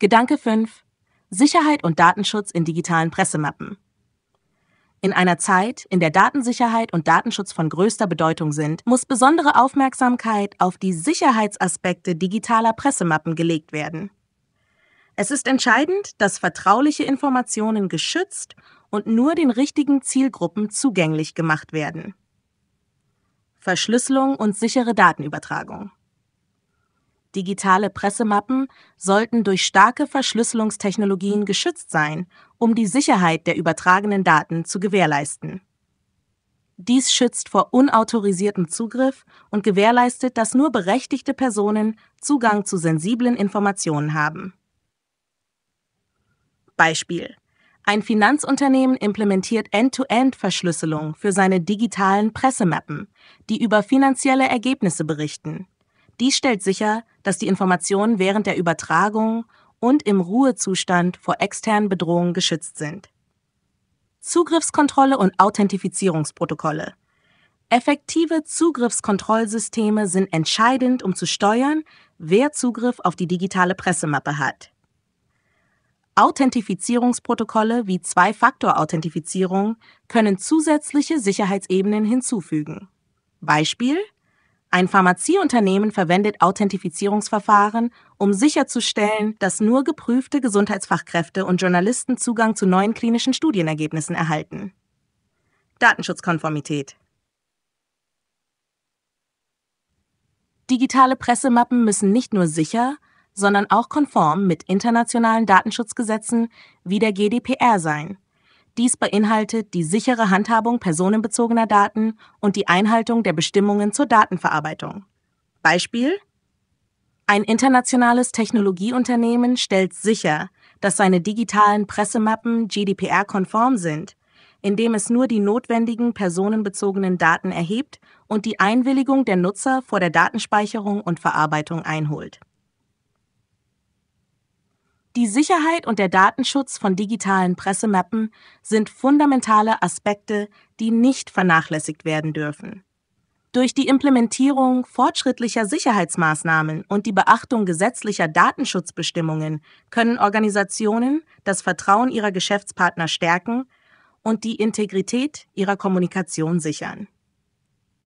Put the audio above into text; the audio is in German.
Gedanke 5. Sicherheit und Datenschutz in digitalen Pressemappen. In einer Zeit, in der Datensicherheit und Datenschutz von größter Bedeutung sind, muss besondere Aufmerksamkeit auf die Sicherheitsaspekte digitaler Pressemappen gelegt werden. Es ist entscheidend, dass vertrauliche Informationen geschützt und nur den richtigen Zielgruppen zugänglich gemacht werden. Verschlüsselung und sichere Datenübertragung. Digitale Pressemappen sollten durch starke Verschlüsselungstechnologien geschützt sein, um die Sicherheit der übertragenen Daten zu gewährleisten. Dies schützt vor unautorisiertem Zugriff und gewährleistet, dass nur berechtigte Personen Zugang zu sensiblen Informationen haben. Beispiel ein Finanzunternehmen implementiert End-to-End-Verschlüsselung für seine digitalen Pressemappen, die über finanzielle Ergebnisse berichten. Dies stellt sicher, dass die Informationen während der Übertragung und im Ruhezustand vor externen Bedrohungen geschützt sind. Zugriffskontrolle und Authentifizierungsprotokolle. Effektive Zugriffskontrollsysteme sind entscheidend, um zu steuern, wer Zugriff auf die digitale Pressemappe hat. Authentifizierungsprotokolle wie Zwei-Faktor-Authentifizierung können zusätzliche Sicherheitsebenen hinzufügen. Beispiel ein Pharmazieunternehmen verwendet Authentifizierungsverfahren, um sicherzustellen, dass nur geprüfte Gesundheitsfachkräfte und Journalisten Zugang zu neuen klinischen Studienergebnissen erhalten. Datenschutzkonformität. Digitale Pressemappen müssen nicht nur sicher, sondern auch konform mit internationalen Datenschutzgesetzen wie der GDPR sein dies beinhaltet die sichere Handhabung personenbezogener Daten und die Einhaltung der Bestimmungen zur Datenverarbeitung. Beispiel Ein internationales Technologieunternehmen stellt sicher, dass seine digitalen Pressemappen GDPR-konform sind, indem es nur die notwendigen personenbezogenen Daten erhebt und die Einwilligung der Nutzer vor der Datenspeicherung und Verarbeitung einholt. Die Sicherheit und der Datenschutz von digitalen Pressemappen sind fundamentale Aspekte, die nicht vernachlässigt werden dürfen. Durch die Implementierung fortschrittlicher Sicherheitsmaßnahmen und die Beachtung gesetzlicher Datenschutzbestimmungen können Organisationen das Vertrauen ihrer Geschäftspartner stärken und die Integrität ihrer Kommunikation sichern.